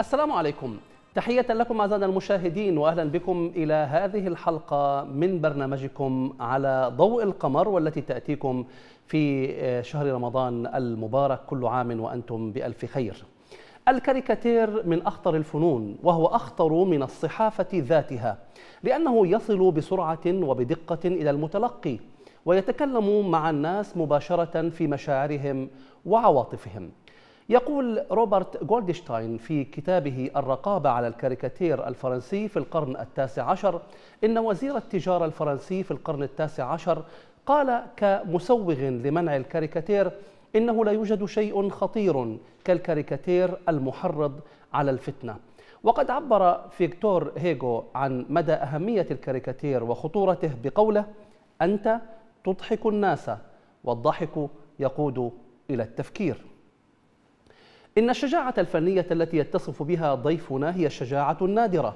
السلام عليكم تحية لكم أعزائنا المشاهدين وأهلا بكم إلى هذه الحلقة من برنامجكم على ضوء القمر والتي تأتيكم في آه، شهر رمضان المبارك كل عام وأنتم بألف خير الكاريكاتير من أخطر الفنون وهو أخطر من الصحافة ذاتها لأنه يصل بسرعة وبدقة إلى المتلقي ويتكلم مع الناس مباشرة في مشاعرهم وعواطفهم يقول روبرت جولدشتاين في كتابه الرقابة على الكاريكاتير الفرنسي في القرن التاسع عشر إن وزير التجارة الفرنسي في القرن التاسع عشر قال كمسوغ لمنع الكاريكاتير إنه لا يوجد شيء خطير كالكاريكاتير المحرض على الفتنة وقد عبر فيكتور هيغو عن مدى أهمية الكاريكاتير وخطورته بقوله أنت تضحك الناس والضحك يقود إلى التفكير إن الشجاعة الفنية التي يتصف بها ضيفنا هي الشجاعة النادرة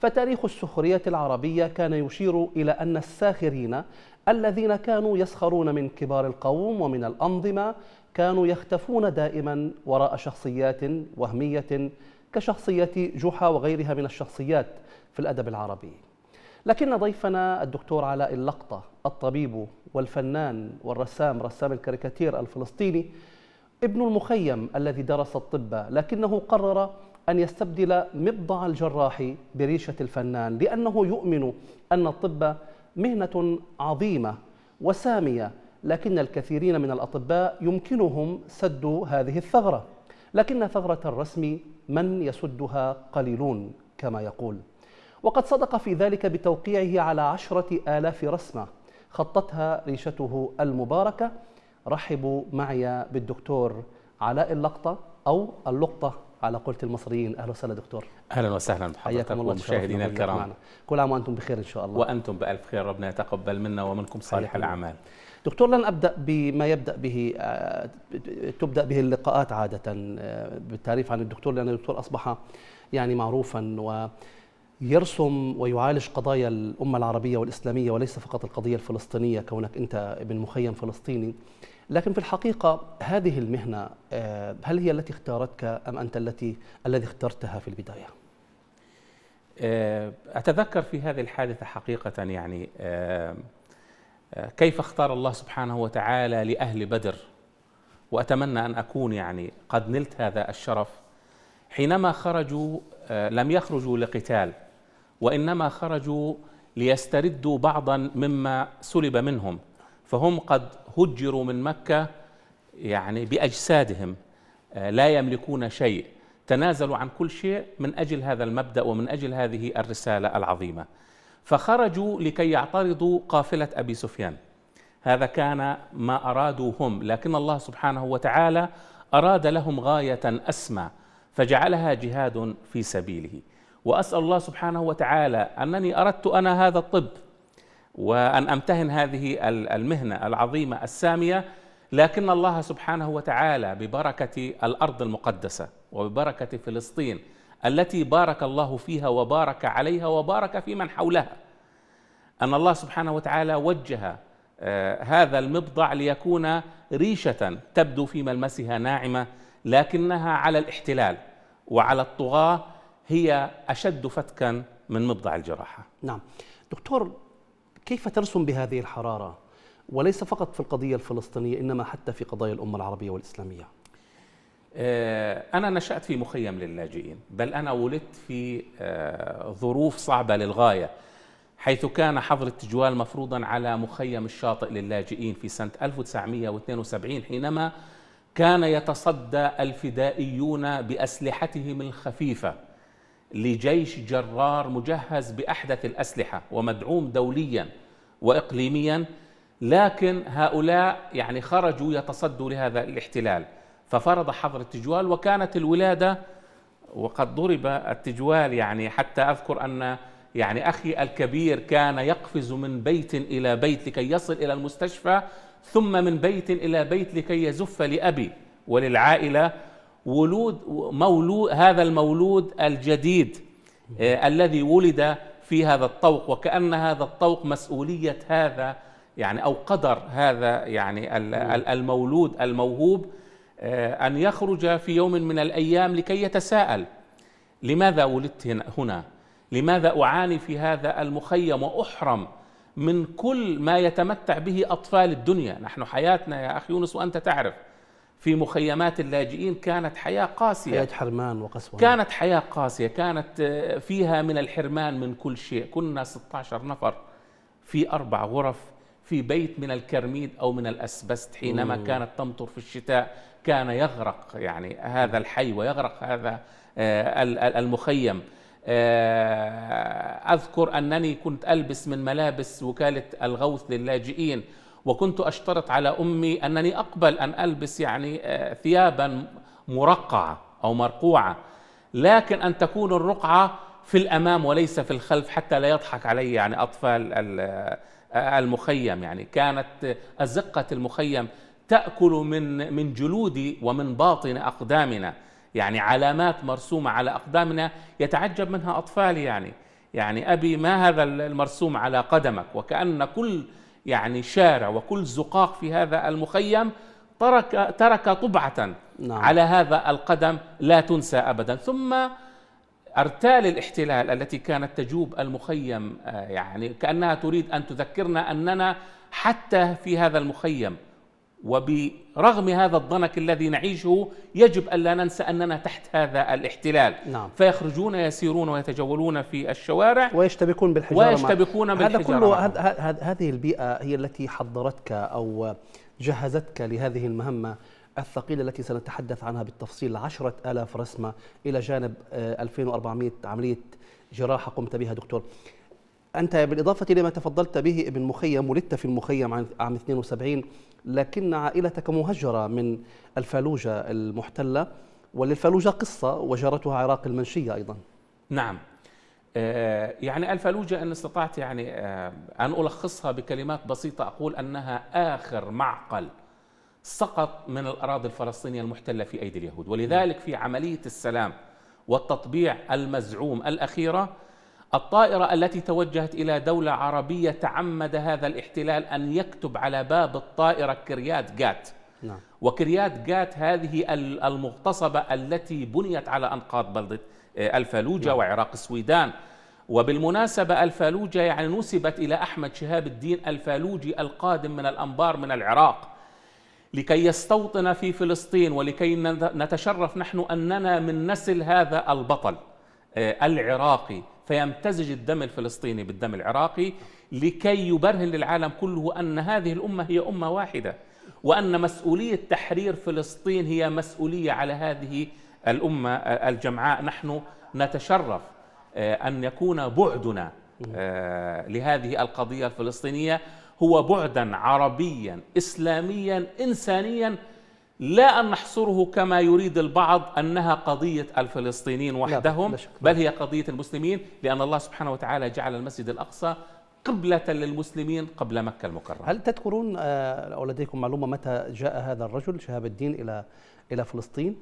فتاريخ السخرية العربية كان يشير إلى أن الساخرين الذين كانوا يسخرون من كبار القوم ومن الأنظمة كانوا يختفون دائما وراء شخصيات وهمية كشخصية جحا وغيرها من الشخصيات في الأدب العربي لكن ضيفنا الدكتور علاء اللقطة الطبيب والفنان والرسام رسام الكاريكاتير الفلسطيني ابن المخيم الذي درس الطب لكنه قرر أن يستبدل مبضع الجراح بريشة الفنان لأنه يؤمن أن الطب مهنة عظيمة وسامية لكن الكثيرين من الأطباء يمكنهم سد هذه الثغرة لكن ثغرة الرسم من يسدها قليلون كما يقول وقد صدق في ذلك بتوقيعه على عشرة آلاف رسمة خطتها ريشته المباركة رحبوا معي بالدكتور علاء اللقطة أو اللقطة على قولة المصريين اهلا وسهلا دكتور اهلا وسهلا بحضرتك ومشاهدينا الكرام معنا. كل عام وانتم بخير ان شاء الله وانتم بالف خير ربنا يتقبل منا ومنكم صالح الاعمال دكتور لن ابدا بما يبدا به آه، تبدا به اللقاءات عاده آه، بالتعريف عن الدكتور لان الدكتور اصبح يعني معروفا و يرسم ويعالج قضايا الأمة العربية والإسلامية وليس فقط القضية الفلسطينية كونك أنت ابن مخيم فلسطيني لكن في الحقيقة هذه المهنة آه، هل هي التي اختارتك أم أنت التي الذي اخترتها في البداية؟ آه، أتذكر في هذه الحادثة حقيقة يعني آه، كيف اختار الله سبحانه وتعالى لأهل بدر وأتمنى أن أكون يعني قد نلت هذا الشرف حينما خرجوا لم يخرجوا لقتال وإنما خرجوا ليستردوا بعضا مما سلب منهم فهم قد هجروا من مكة يعني بأجسادهم آه، لا يملكون شيء تنازلوا عن كل شيء من أجل هذا المبدأ ومن أجل هذه الرسالة العظيمة فخرجوا لكي يعترضوا قافلة أبي سفيان هذا كان ما أرادوا هم لكن الله سبحانه وتعالى أراد لهم غاية أسمى فجعلها جهاد في سبيله وأسأل الله سبحانه وتعالى أنني أردت أنا هذا الطب وأن أمتهن هذه المهنة العظيمة السامية لكن الله سبحانه وتعالى ببركة الأرض المقدسة وببركة فلسطين التي بارك الله فيها وبارك عليها وبارك في من حولها أن الله سبحانه وتعالى وجه آه، هذا المبضع ليكون ريشة تبدو في ملمسها ناعمة لكنها على الاحتلال وعلى الطغاة هي أشد فتكا من مبضع الجراحة نعم دكتور كيف ترسم بهذه الحرارة وليس فقط في القضية الفلسطينية إنما حتى في قضايا الأمة العربية والإسلامية آه، أنا نشأت في مخيم للاجئين بل أنا ولدت في آه، ظروف صعبة للغاية حيث كان حظر التجوال مفروضا على مخيم الشاطئ للاجئين في سنة 1972 حينما كان يتصدى الفدائيون بأسلحتهم الخفيفة لجيش جرار مجهز باحدث الاسلحه ومدعوم دوليا واقليميا لكن هؤلاء يعني خرجوا يتصدوا لهذا الاحتلال ففرض حظر التجوال وكانت الولاده وقد ضرب التجوال يعني حتى اذكر ان يعني اخي الكبير كان يقفز من بيت الى بيت لكي يصل الى المستشفى ثم من بيت الى بيت لكي يزف لابي وللعائله ولود مولود هذا المولود الجديد آه، الذي ولد في هذا الطوق وكأن هذا الطوق مسؤولية هذا يعني أو قدر هذا يعني المولود الموهوب آه، أن يخرج في يوم من الأيام لكي يتساءل لماذا ولدت هنا لماذا أعاني في هذا المخيم وأحرم من كل ما يتمتع به أطفال الدنيا نحن حياتنا يا أخي يونس وأنت تعرف في مخيمات اللاجئين كانت حياة قاسية حياة حرمان وقسوة كانت حياة قاسية كانت آه، فيها من الحرمان من كل شيء كنا 16 نفر في أربع غرف في بيت من الكرميد أو من الأسبست حينما مم. كانت تمطر في الشتاء كان يغرق يعني هذا الحي ويغرق هذا آه، المخيم آه، أذكر أنني كنت ألبس من ملابس وكالة الغوث للاجئين وكنت أشترط على أمي أنني أقبل أن ألبس يعني آه، ثيابا مرقعة أو مرقوعة لكن أن تكون الرقعة في الأمام وليس في الخلف حتى لا يضحك علي يعني أطفال آه، المخيم يعني كانت أزقة المخيم تأكل من من جلودي ومن باطن أقدامنا يعني علامات مرسومة على أقدامنا يتعجب منها أطفال يعني يعني أبي ما هذا المرسوم على قدمك وكأن كل يعني شارع وكل زقاق في هذا المخيم ترك ترك طبعة نعم. على هذا القدم لا تنسى أبدا ثم أرتال الاحتلال التي كانت تجوب المخيم آه، يعني كأنها تريد أن تذكرنا أننا حتى في هذا المخيم وبرغم هذا الضنك الذي نعيشه يجب ألا ننسى أننا تحت هذا الاحتلال نعم. فيخرجون يسيرون ويتجولون في الشوارع ويشتبكون بالحجارة ويشتبكون بالحجارة هذا كله هد هد هذه البيئة هي التي حضرتك أو جهزتك لهذه المهمة الثقيلة التي سنتحدث عنها بالتفصيل عشرة آلاف رسمة إلى جانب 2400 آه، عملية جراحة قمت بها دكتور أنت بالإضافة لما تفضلت به ابن مخيم ولدت في المخيم عام 72 لكن عائلتك مهجرة من الفالوجة المحتلة وللفالوجة قصة وجارتها عراق المنشية أيضا نعم آه، يعني الفالوجة إن استطعت يعني آه، أن ألخصها بكلمات بسيطة أقول أنها آخر معقل سقط من الأراضي الفلسطينية المحتلة في أيدي اليهود ولذلك في عملية السلام والتطبيع المزعوم الأخيرة الطائرة التي توجهت إلى دولة عربية تعمد هذا الاحتلال أن يكتب على باب الطائرة كريات جات نعم. وكريات جات هذه المغتصبة التي بنيت على أنقاض بلدة آه، الفالوجة نعم. وعراق السويدان وبالمناسبة الفالوجة يعني نسبت إلى أحمد شهاب الدين الفالوجي القادم من الأنبار من العراق لكي يستوطن في فلسطين ولكي نتشرف نحن أننا من نسل هذا البطل آه، العراقي فيمتزج الدم الفلسطيني بالدم العراقي لكي يبرهن للعالم كله أن هذه الأمة هي أمة واحدة وأن مسؤولية تحرير فلسطين هي مسؤولية على هذه الأمة الجمعاء نحن نتشرف آه، أن يكون بعدنا آه، لهذه القضية الفلسطينية هو بعدا عربيا إسلاميا إنسانيا لا أن نحصره كما يريد البعض أنها قضية الفلسطينيين وحدهم بل هي قضية المسلمين لأن الله سبحانه وتعالى جعل المسجد الأقصى قبلة للمسلمين قبل مكة المكرمة هل تذكرون آه، أو لديكم معلومة متى جاء هذا الرجل شهاب الدين إلى إلى فلسطين؟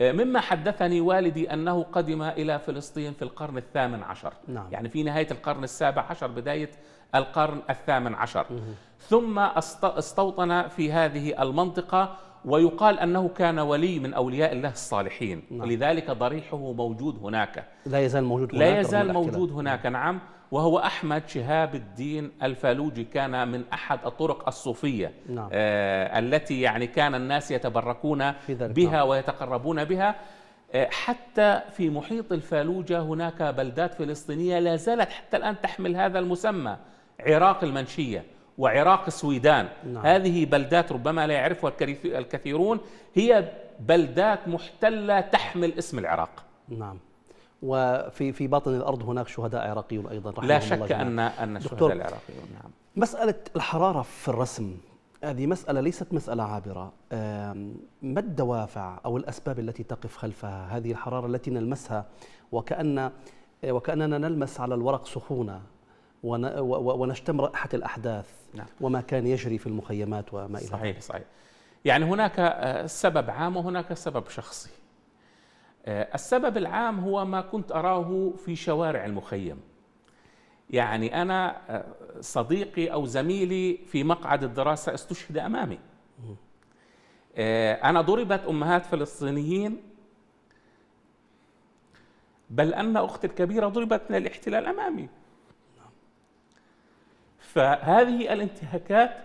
آه، مما حدثني والدي أنه قدم إلى فلسطين في القرن الثامن عشر نعم. يعني في نهاية القرن السابع عشر بداية القرن الثامن عشر مه. ثم استوطن في هذه المنطقة ويقال أنه كان ولي من أولياء الله الصالحين نعم. لذلك ضريحه موجود هناك لا يزال موجود هناك لا يزال موجود هناك نعم. نعم وهو أحمد شهاب الدين الفالوجي كان من أحد الطرق الصوفية نعم. آه التي يعني كان الناس يتبركون نعم. بها نعم. ويتقربون بها آه، حتى في محيط الفالوجة هناك بلدات فلسطينية لا زالت حتى الآن تحمل هذا المسمى عراق المنشية وعراق السويدان نعم. هذه بلدات ربما لا يعرفها الكثيرون هي بلدات محتلة تحمل اسم العراق نعم وفي في باطن الارض هناك شهداء عراقيون ايضا رحمه لا شك الله ان ان شهداء العراقيون نعم مساله الحراره في الرسم هذه مسألة ليست مسألة عابرة ما الدوافع أو الأسباب التي تقف خلفها هذه الحرارة التي نلمسها وكأن وكأننا نلمس على الورق سخونة ونشتم رائحة الأحداث نعم. وما كان يجري في المخيمات وما إلى صحيح صحيح يعني هناك آه، سبب عام وهناك سبب شخصي آه، السبب العام هو ما كنت أراه في شوارع المخيم يعني أنا آه، صديقي أو زميلي في مقعد الدراسة استشهد أمامي أنا ضربت أمهات فلسطينيين بل أن أختي الكبيرة ضربت من الاحتلال أمامي فهذه الانتهاكات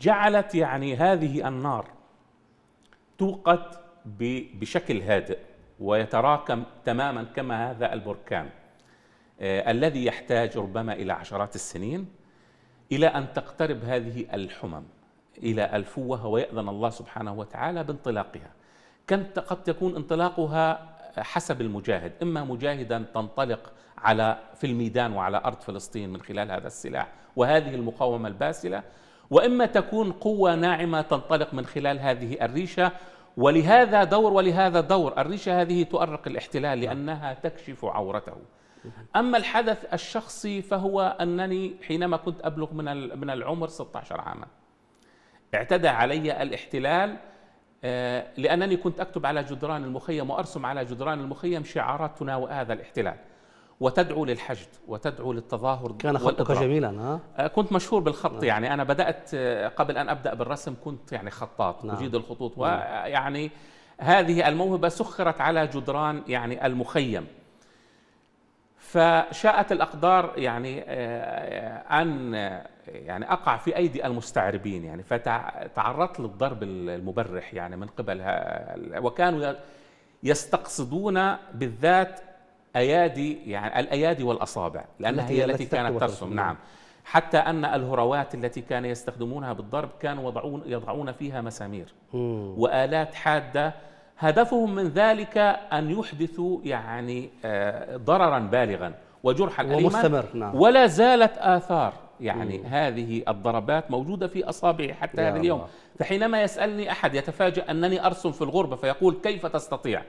جعلت يعني هذه النار توقد بشكل هادئ ويتراكم تماما كما هذا البركان آه الذي يحتاج ربما إلى عشرات السنين إلى أن تقترب هذه الحمم إلى الفوهة ويأذن الله سبحانه وتعالى بانطلاقها كم قد يكون انطلاقها حسب المجاهد إما مجاهدا تنطلق على في الميدان وعلى أرض فلسطين من خلال هذا السلاح وهذه المقاومة الباسلة وإما تكون قوة ناعمة تنطلق من خلال هذه الريشة ولهذا دور ولهذا دور الريشة هذه تؤرق الاحتلال لأنها تكشف عورته أما الحدث الشخصي فهو أنني حينما كنت أبلغ من من العمر 16 عاما اعتدى علي الاحتلال آه، لأنني كنت أكتب على جدران المخيم وأرسم على جدران المخيم شعارات تناوئ هذا الاحتلال وتدعو للحشد وتدعو للتظاهر كان خطك جميلا ها؟ آه، كنت مشهور بالخط نعم. يعني أنا بدأت آه، قبل أن أبدأ بالرسم كنت يعني خطاط نعم. أجيد الخطوط نعم. ويعني هذه الموهبة سخرت على جدران يعني المخيم فشاءت الاقدار يعني آه، آه، ان آه، يعني اقع في ايدي المستعربين يعني فتعرضت للضرب المبرح يعني من قبل وكانوا يستقصدون بالذات ايادي يعني الايادي والاصابع لانها هي التي كانت ترسم نعم حتى ان الهروات التي كان يستخدمونها بالضرب كانوا يضعون يضعون فيها مسامير والات حاده هدفهم من ذلك أن يحدثوا يعني آه، ضررا بالغا وجرحا ومستمر نعم. ولا زالت آثار يعني مم. هذه الضربات موجودة في أصابعي حتى هذا اليوم الله. فحينما يسألني أحد يتفاجأ أنني أرسم في الغربة فيقول كيف تستطيع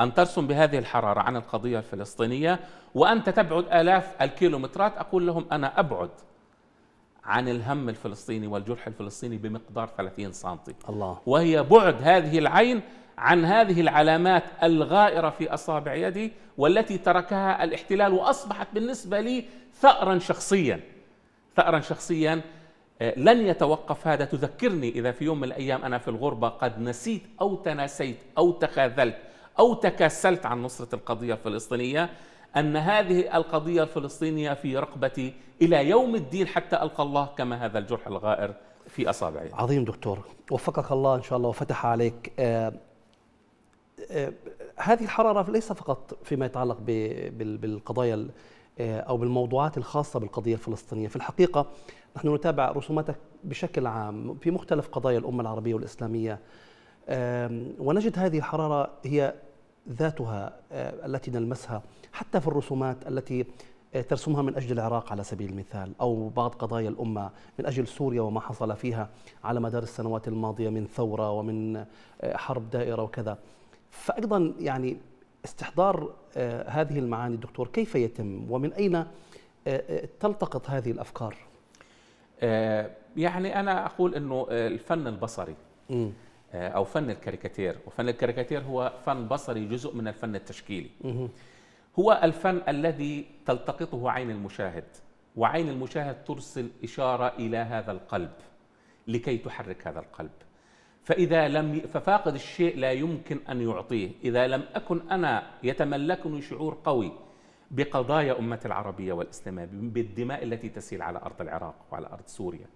أن ترسم بهذه الحرارة عن القضية الفلسطينية وأنت تبعد آلاف الكيلومترات أقول لهم أنا أبعد عن الهم الفلسطيني والجرح الفلسطيني بمقدار 30 سم الله. وهي بعد هذه العين عن هذه العلامات الغائرة في أصابع يدي والتي تركها الاحتلال وأصبحت بالنسبة لي ثأرا شخصيا ثأرا شخصيا آه، لن يتوقف هذا تذكرني إذا في يوم من الأيام أنا في الغربة قد نسيت أو تناسيت أو تخاذلت أو تكاسلت عن نصرة القضية الفلسطينية أن هذه القضية الفلسطينية في رقبتي إلى يوم الدين حتى ألقى الله كما هذا الجرح الغائر في أصابعي عظيم دكتور وفقك الله إن شاء الله وفتح عليك آه، هذه الحراره ليس فقط فيما يتعلق بالقضايا آه، او بالموضوعات الخاصه بالقضيه الفلسطينيه، في الحقيقه نحن نتابع رسوماتك بشكل عام في مختلف قضايا الامه العربيه والاسلاميه ونجد هذه الحراره هي ذاتها آه، التي نلمسها حتى في الرسومات التي آه، ترسمها من اجل العراق على سبيل المثال او بعض قضايا الامه من اجل سوريا وما حصل فيها على مدار السنوات الماضيه من ثوره ومن حرب دائره وكذا. فايضا يعني استحضار آه، هذه المعاني دكتور كيف يتم ومن اين آه، آه، تلتقط هذه الافكار؟ يعني انا اقول انه الفن البصري او فن الكاريكاتير وفن الكاريكاتير هو فن بصري جزء من الفن التشكيلي هو الفن الذي تلتقطه عين المشاهد وعين المشاهد ترسل اشاره الى هذا القلب لكي تحرك هذا القلب فإذا لم ففاقد الشيء لا يمكن أن يعطيه إذا لم أكن أنا يتملكني شعور قوي بقضايا أمة العربية والإسلامية بالدماء التي تسيل على أرض العراق وعلى أرض سوريا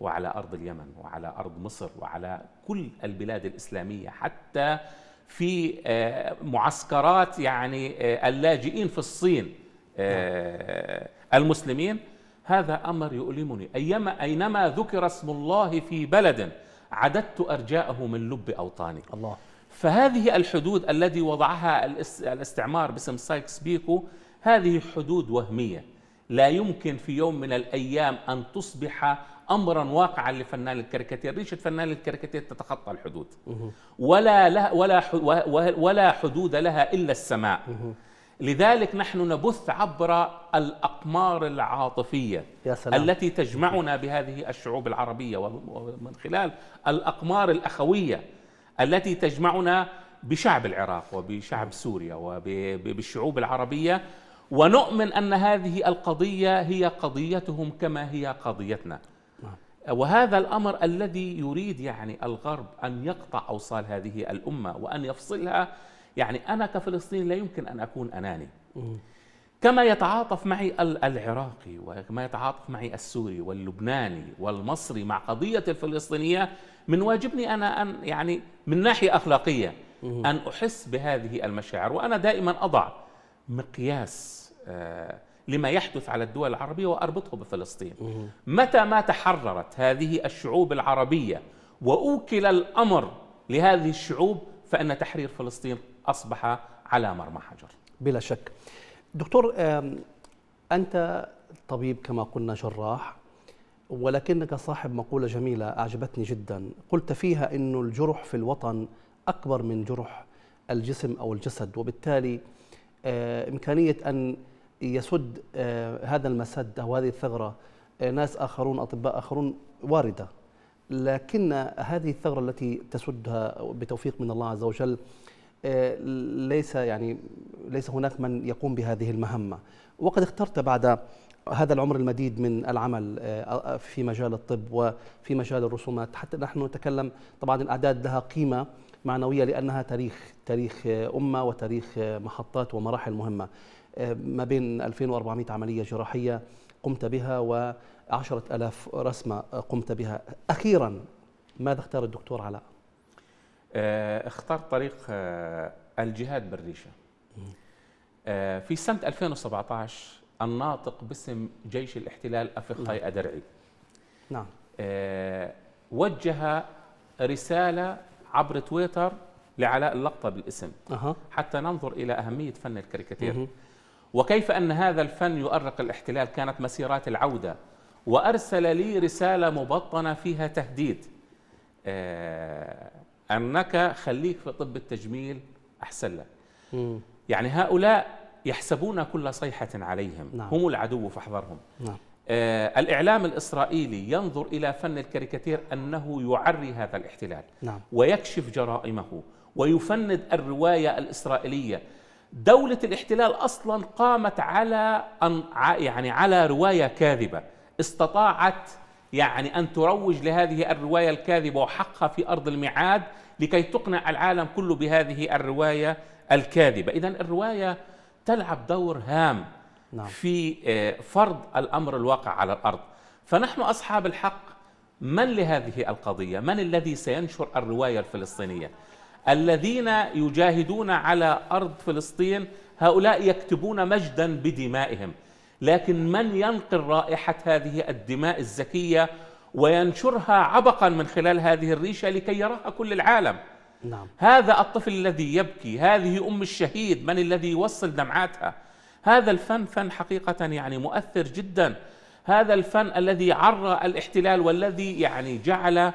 وعلى أرض اليمن وعلى أرض مصر وعلى كل البلاد الإسلامية حتى في آه، معسكرات يعني آه، اللاجئين في الصين آه، نعم. المسلمين هذا أمر يؤلمني أيما أينما ذكر اسم الله في بلد عددت أرجاءه من لب أوطاني الله فهذه الحدود التي وضعها الاستعمار باسم سايكس بيكو هذه حدود وهمية لا يمكن في يوم من الأيام أن تصبح امرا واقعا لفنان الكاريكاتير ريشه فنان الكاريكاتير تتخطى الحدود ولا لها ولا حدود لها الا السماء لذلك نحن نبث عبر الأقمار العاطفية يا سلام. التي تجمعنا بهذه الشعوب العربية ومن خلال الأقمار الأخوية التي تجمعنا بشعب العراق وبشعب سوريا وبالشعوب العربية ونؤمن أن هذه القضية هي قضيتهم كما هي قضيتنا وهذا الأمر الذي يريد يعني الغرب أن يقطع أوصال هذه الأمة وأن يفصلها يعني أنا كفلسطيني لا يمكن أن أكون أناني كما يتعاطف معي العراقي وكما يتعاطف معي السوري واللبناني والمصري مع قضية الفلسطينية من واجبني أنا أن يعني من ناحية أخلاقية أن أحس بهذه المشاعر وأنا دائما أضع مقياس آه، لما يحدث على الدول العربية وأربطه بفلسطين متى ما تحررت هذه الشعوب العربية وأوكل الأمر لهذه الشعوب فإن تحرير فلسطين أصبح على مرمى حجر بلا شك دكتور أنت طبيب كما قلنا جراح ولكنك صاحب مقولة جميلة أعجبتني جدا قلت فيها أن الجرح في الوطن أكبر من جرح الجسم أو الجسد وبالتالي آه، إمكانية أن يسد آه، هذا المسد أو هذه الثغرة آه، ناس آخرون أطباء آخرون واردة لكن هذه الثغرة التي تسدها بتوفيق من الله عز وجل ليس يعني ليس هناك من يقوم بهذه المهمة وقد اخترت بعد هذا العمر المديد من العمل آه، آه، في مجال الطب وفي مجال الرسومات حتى نحن نتكلم طبعا الأعداد لها قيمة معنوية لأنها تاريخ تاريخ آه، أمة وتاريخ محطات ومراحل مهمة ما بين 2400 عملية جراحية قمت بها و 10000 رسمة قمت بها أخيرا ماذا اختار الدكتور علاء؟ آه، اخترت طريق آه، الجهاد بالريشه آه، في سنه 2017 الناطق باسم جيش الاحتلال افقي نعم. ادرعي نعم وجه رساله عبر تويتر لعلاء اللقطه بالاسم أه. حتى ننظر الى اهميه فن الكاريكاتير أه. وكيف ان هذا الفن يؤرق الاحتلال كانت مسيرات العوده وارسل لي رساله مبطنه فيها تهديد آه انك خليك في طب التجميل احسن لك مم. يعني هؤلاء يحسبون كل صيحه عليهم نعم. هم العدو فاحذرهم نعم. آه الإعلام الإسرائيلي ينظر إلى فن الكاريكاتير أنه يعري هذا الاحتلال نعم. ويكشف جرائمه ويفند الرواية الإسرائيلية دولة الاحتلال أصلا قامت على أن يعني على رواية كاذبة استطاعت يعني أن تروج لهذه الرواية الكاذبة وحقها في أرض الميعاد لكي تقنع العالم كله بهذه الرواية الكاذبة إذا الرواية تلعب دور هام نعم. في آه، فرض الأمر الواقع على الأرض فنحن أصحاب الحق من لهذه القضية؟ من الذي سينشر الرواية الفلسطينية؟ الذين يجاهدون على أرض فلسطين هؤلاء يكتبون مجدا بدمائهم لكن من ينقل رائحة هذه الدماء الزكية وينشرها عبقا من خلال هذه الريشة لكي يراها كل العالم نعم. هذا الطفل الذي يبكي هذه أم الشهيد من الذي يوصل دمعاتها هذا الفن فن حقيقة يعني مؤثر جدا هذا الفن الذي عرى الاحتلال والذي يعني جعل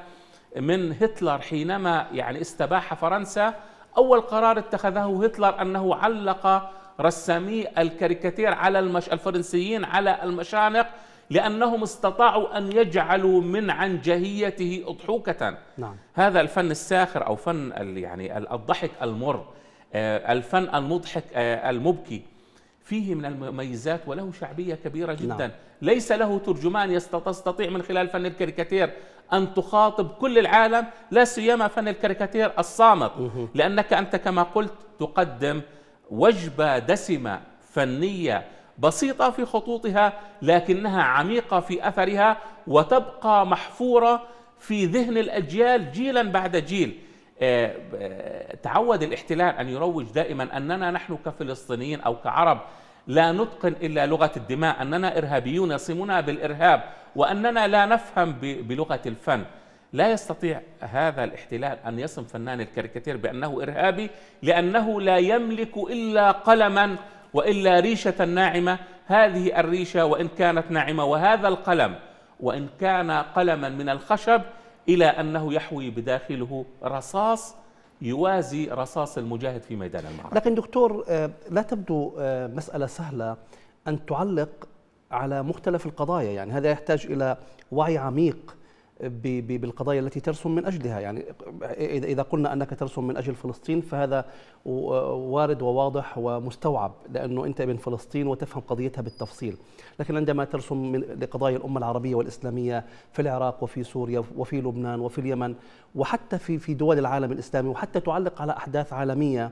من هتلر حينما يعني استباح فرنسا أول قرار اتخذه هتلر أنه علق رسامي الكاريكاتير على المش... الفرنسيين على المشانق لأنهم استطاعوا أن يجعلوا من عن جهيته أضحوكة نعم. هذا الفن الساخر أو فن يعني الضحك المر آه، الفن المضحك آه، المبكي فيه من المميزات وله شعبية كبيرة جدا نعم. ليس له ترجمان تستطيع من خلال فن الكاريكاتير أن تخاطب كل العالم لا سيما فن الكاريكاتير الصامت لأنك أنت كما قلت تقدم وجبة دسمة فنية بسيطة في خطوطها لكنها عميقة في أثرها وتبقى محفورة في ذهن الأجيال جيلا بعد جيل آه، آه، تعود الاحتلال أن يروج دائما أننا نحن كفلسطينيين أو كعرب لا نتقن إلا لغة الدماء أننا إرهابيون يصمنا بالإرهاب وأننا لا نفهم بلغة الفن لا يستطيع هذا الاحتلال أن يصم فنان الكاريكاتير بأنه إرهابي لأنه لا يملك إلا قلما وإلا ريشة ناعمة هذه الريشة وإن كانت ناعمة وهذا القلم وإن كان قلما من الخشب إلى أنه يحوي بداخله رصاص يوازي رصاص المجاهد في ميدان المعركة لكن دكتور آه، لا تبدو آه، مسألة سهلة أن تعلق على مختلف القضايا يعني هذا يحتاج إلى وعي عميق بالقضايا التي ترسم من اجلها يعني اذا قلنا انك ترسم من اجل فلسطين فهذا وارد وواضح ومستوعب لانه انت من فلسطين وتفهم قضيتها بالتفصيل لكن عندما ترسم من لقضايا الامه العربيه والاسلاميه في العراق وفي سوريا وفي لبنان وفي اليمن وحتى في في دول العالم الاسلامي وحتى تعلق على احداث عالميه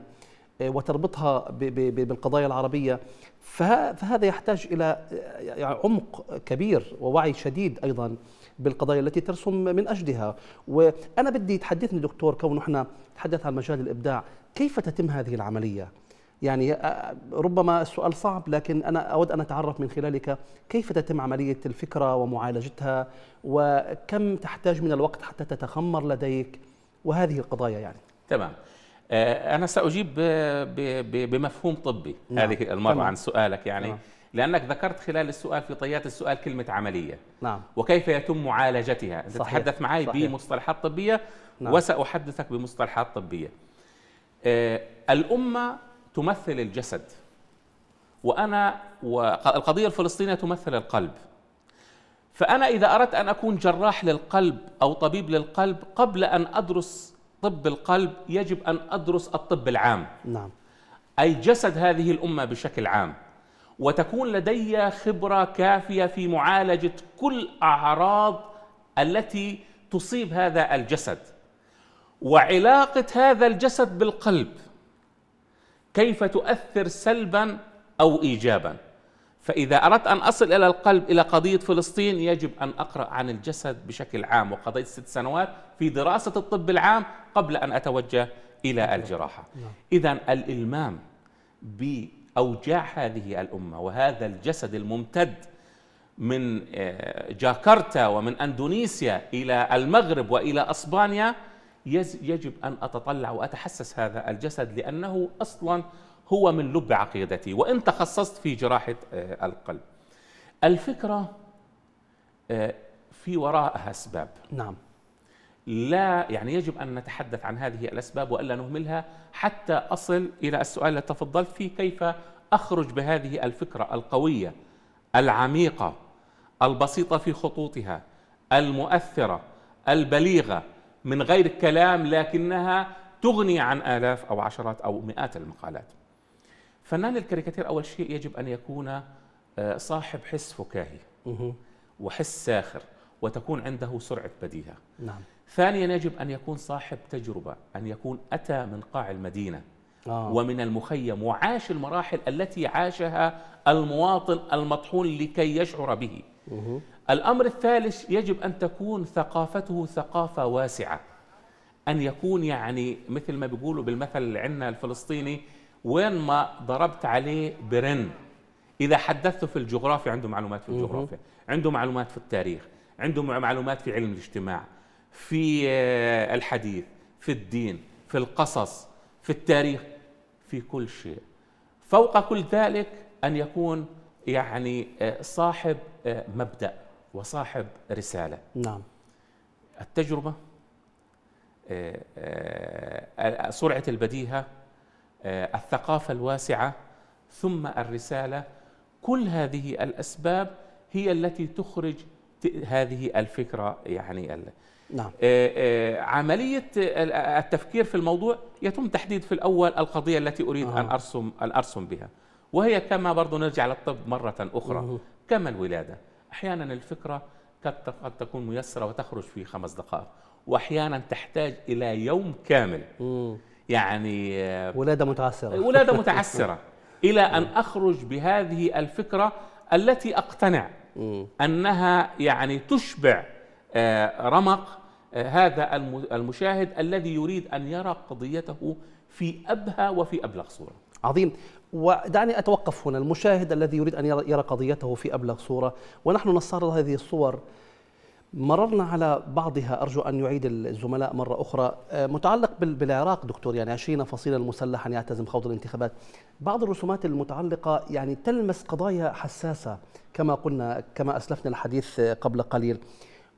آه، وتربطها بالقضايا العربية فهذا يحتاج إلى يعني عمق كبير ووعي شديد أيضا بالقضايا التي ترسم من أجلها وأنا بدي تحدثني دكتور كون احنا نتحدث عن مجال الإبداع كيف تتم هذه العملية؟ يعني آه، ربما السؤال صعب لكن أنا أود أن أتعرف من خلالك كيف تتم عملية الفكرة ومعالجتها وكم تحتاج من الوقت حتى تتخمر لديك وهذه القضايا يعني تمام آه، أنا سأجيب بمفهوم طبي نعم. هذه المرة تمام. عن سؤالك يعني نعم. لأنك ذكرت خلال السؤال في طيات السؤال كلمة عملية نعم. وكيف يتم معالجتها صحيح. تتحدث معي صحيح. بمصطلحات طبية نعم. وسأحدثك بمصطلحات طبية آه، الأمة تمثل الجسد وأنا والقضية الفلسطينية تمثل القلب فأنا إذا أردت أن أكون جراح للقلب أو طبيب للقلب قبل أن أدرس طب القلب يجب أن أدرس الطب العام نعم أي جسد هذه الأمة بشكل عام وتكون لدي خبرة كافية في معالجة كل أعراض التي تصيب هذا الجسد وعلاقة هذا الجسد بالقلب كيف تؤثر سلبا أو إيجابا فإذا أردت أن أصل إلى القلب إلى قضية فلسطين يجب أن أقرأ عن الجسد بشكل عام وقضيت ست سنوات في دراسة الطب العام قبل أن أتوجه إلى نعم. الجراحة نعم. إذا الإلمام بأوجاع هذه الأمة وهذا الجسد الممتد من آه، جاكرتا ومن أندونيسيا إلى المغرب وإلى أسبانيا يجب أن أتطلع وأتحسس هذا الجسد لأنه أصلاً هو من لب عقيدتي وإن تخصصت في جراحة آه، القلب الفكرة آه، في وراءها أسباب نعم لا يعني يجب أن نتحدث عن هذه الأسباب وألا نهملها حتى أصل إلى السؤال الذي تفضلت فيه كيف أخرج بهذه الفكرة القوية العميقة البسيطة في خطوطها المؤثرة البليغة من غير كلام لكنها تغني عن آلاف أو عشرات أو مئات المقالات فنان الكاريكاتير أول شيء يجب أن يكون آه، صاحب حس فكاهي وحس ساخر وتكون عنده سرعة بديهة نعم. ثانيا يجب أن يكون صاحب تجربة أن يكون أتى من قاع المدينة آه. ومن المخيم وعاش المراحل التي عاشها المواطن المطحون لكي يشعر به مه. الأمر الثالث يجب أن تكون ثقافته ثقافة واسعة أن يكون يعني مثل ما بيقولوا بالمثل عندنا الفلسطيني وين ما ضربت عليه برن اذا حدثته في الجغرافيا عنده معلومات في الجغرافيا عنده معلومات في التاريخ عنده معلومات في علم الاجتماع في آه، الحديث في الدين في القصص في التاريخ في كل شيء فوق كل ذلك ان يكون يعني آه، صاحب آه، مبدا وصاحب رساله نعم التجربه سرعه البديهه آه، الثقافة الواسعة ثم الرسالة كل هذه الأسباب هي التي تخرج هذه الفكرة يعني نعم. آه، آه، عملية التفكير في الموضوع يتم تحديد في الأول القضية التي أريد آه. أن نعم. أرسم أن أرسم بها وهي كما برضو نرجع للطب مرة أخرى مه. كما الولادة أحيانا الفكرة قد تكون ميسرة وتخرج في خمس دقائق وأحيانا تحتاج إلى يوم كامل مه. يعني آه، ولاده متعسره ولاده متعسره الى ان اخرج بهذه الفكره التي اقتنع انها يعني تشبع آه، رمق آه، هذا المشاهد الذي يريد ان يرى قضيته في ابهى وفي ابلغ صوره. عظيم ودعني اتوقف هنا المشاهد الذي يريد ان يرى قضيته في ابلغ صوره ونحن نستعرض هذه الصور مررنا على بعضها أرجو أن يعيد الزملاء مرة أخرى آه، متعلق بالعراق دكتور يعني 20 فصيلا مسلحا يعتزم خوض الانتخابات بعض الرسومات المتعلقة يعني تلمس قضايا حساسة كما قلنا كما أسلفنا الحديث قبل قليل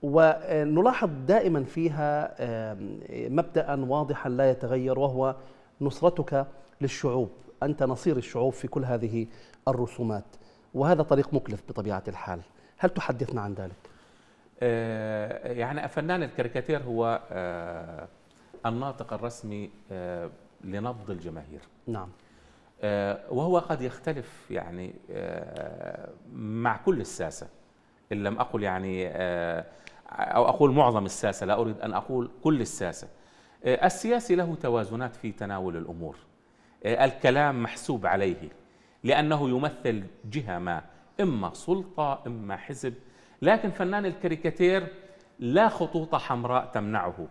ونلاحظ دائما فيها مبدأ واضحا لا يتغير وهو نصرتك للشعوب أنت نصير الشعوب في كل هذه الرسومات وهذا طريق مكلف بطبيعة الحال هل تحدثنا عن ذلك؟ آه، يعني فنان الكاريكاتير هو آه، الناطق الرسمي آه، لنبض الجماهير نعم وهو قد يختلف يعني مع كل الساسة إن لم أقل يعني أو أقول معظم الساسة لا أريد أن أقول كل الساسة السياسي له توازنات في تناول الأمور الكلام محسوب عليه لأنه يمثل جهة ما إما سلطة إما حزب لكن فنان الكاريكاتير لا خطوط حمراء تمنعه